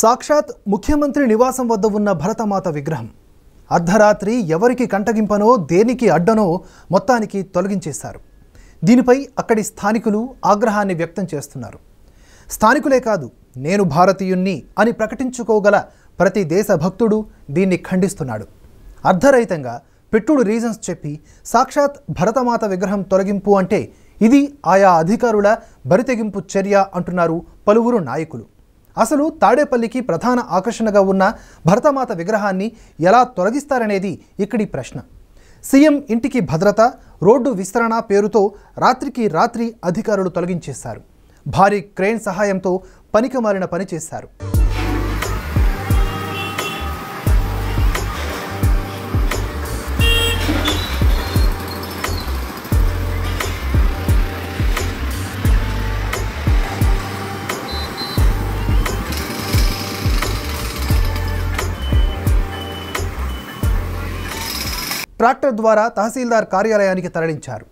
సాక్షాత్ ముఖ్యమంత్రి నివాసం వద్ద ఉన్న భరతమాత విగ్రహం అర్ధరాత్రి ఎవరికి కంటగింపనో దేనికి అడ్డనో మొత్తానికి తొలగించేశారు దీనిపై అక్కడి స్థానికులు ఆగ్రహాన్ని వ్యక్తం చేస్తున్నారు స్థానికులే కాదు నేను భారతీయుణ్ణి అని ప్రకటించుకోగల ప్రతి దేశ భక్తుడు దీన్ని ఖండిస్తున్నాడు అర్ధరహితంగా పెట్టుడు రీజన్స్ చెప్పి సాక్షాత్ భరతమాత విగ్రహం తొలగింపు అంటే ఇది ఆయా అధికారుల బరితెగింపు చర్య అంటున్నారు పలువురు నాయకులు అసలు తాడేపల్లికి ప్రధాన ఆకర్షణగా ఉన్న భరతమాత విగ్రహాన్ని ఎలా తొలగిస్తారనేది ఇక్కడి ప్రశ్న సీఎం ఇంటికి భద్రత రోడ్డు విస్తరణ పేరుతో రాత్రికి రాత్రి అధికారులు తొలగించేశారు భారీ క్రేన్ సహాయంతో పనికి మారిన పని చేశారు ట్రాక్టర్ ద్వారా తహసీల్దార్ కార్యాలయానికి తరలించారు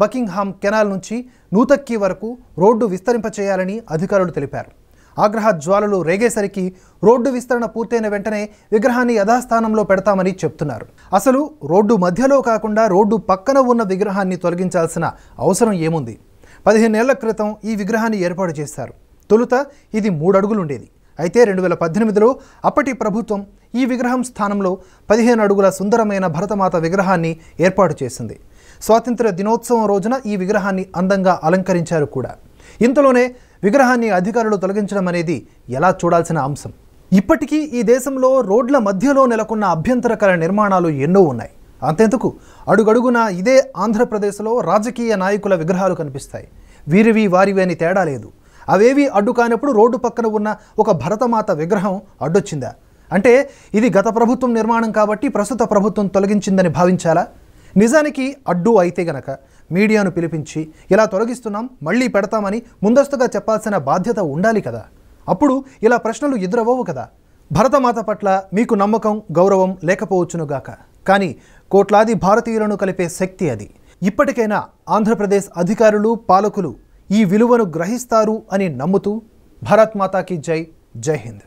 బకింగ్హామ్ కెనాల్ నుంచి నూతక్కి వరకు రోడ్డు విస్తరింపచేయాలని అధికారులు తెలిపారు ఆగ్రహ జ్వాలలు రేగేసరికి రోడ్డు విస్తరణ పూర్తయిన వెంటనే విగ్రహాన్ని యథాస్థానంలో పెడతామని చెప్తున్నారు అసలు రోడ్డు మధ్యలో కాకుండా రోడ్డు పక్కన ఉన్న విగ్రహాన్ని తొలగించాల్సిన అవసరం ఏముంది పదిహేనేళ్ల క్రితం ఈ విగ్రహాన్ని ఏర్పాటు చేశారు తొలుత ఇది మూడడుగులుండేది అయితే రెండు వేల పద్దెనిమిదిలో అప్పటి ప్రభుత్వం ఈ విగ్రహం స్థానంలో పదిహేను అడుగుల సుందరమైన భరతమాత విగ్రహాన్ని ఏర్పాటు చేసింది స్వాతంత్ర దినోత్సవం రోజున ఈ విగ్రహాన్ని అందంగా అలంకరించారు కూడా ఇంతలోనే విగ్రహాన్ని అధికారులు తొలగించడం అనేది ఎలా చూడాల్సిన అంశం ఇప్పటికీ ఈ దేశంలో రోడ్ల మధ్యలో నెలకొన్న అభ్యంతరకర నిర్మాణాలు ఎన్నో ఉన్నాయి అంతెందుకు అడుగడుగున ఇదే ఆంధ్రప్రదేశ్లో రాజకీయ నాయకుల విగ్రహాలు కనిపిస్తాయి వీరివి వారివి అని తేడా లేదు అవేవి అడ్డు కానప్పుడు రోడ్డు పక్కన ఉన్న ఒక భరతమాత విగ్రహం అడ్డొచ్చిందా అంటే ఇది గత ప్రభుత్వం నిర్మాణం కాబట్టి ప్రస్తుత ప్రభుత్వం తొలగించిందని భావించాలా నిజానికి అడ్డు అయితే గనక మీడియాను పిలిపించి ఇలా తొలగిస్తున్నాం మళ్ళీ పెడతామని ముందస్తుగా చెప్పాల్సిన బాధ్యత ఉండాలి కదా అప్పుడు ఇలా ప్రశ్నలు ఎదురవ్వవు కదా భరతమాత పట్ల మీకు నమ్మకం గౌరవం లేకపోవచ్చునుగాక కానీ కోట్లాది భారతీయులను కలిపే శక్తి అది ఇప్పటికైనా ఆంధ్రప్రదేశ్ అధికారులు పాలకులు ఈ విలువను గ్రహిస్తారు అని నమ్ముతూ భరత్మాతాకి జై జై హింద్